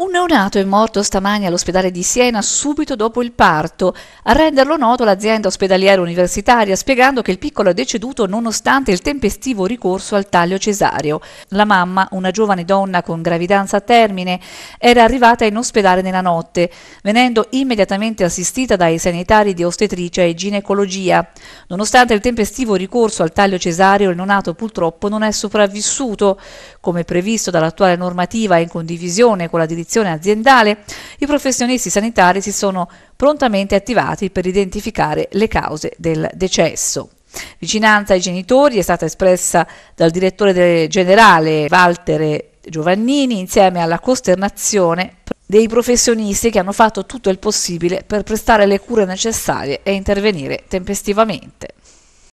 Un neonato è morto stamani all'ospedale di Siena subito dopo il parto. A renderlo noto l'azienda ospedaliera universitaria spiegando che il piccolo è deceduto nonostante il tempestivo ricorso al taglio cesareo. La mamma, una giovane donna con gravidanza a termine, era arrivata in ospedale nella notte, venendo immediatamente assistita dai sanitari di ostetricia e ginecologia. Nonostante il tempestivo ricorso al taglio cesareo, il neonato purtroppo non è sopravvissuto. Come previsto dall'attuale normativa in condivisione con la direzione transizione aziendale, i professionisti sanitari si sono prontamente attivati per identificare le cause del decesso. Vicinanza ai genitori è stata espressa dal direttore generale Walter Giovannini insieme alla costernazione dei professionisti che hanno fatto tutto il possibile per prestare le cure necessarie e intervenire tempestivamente.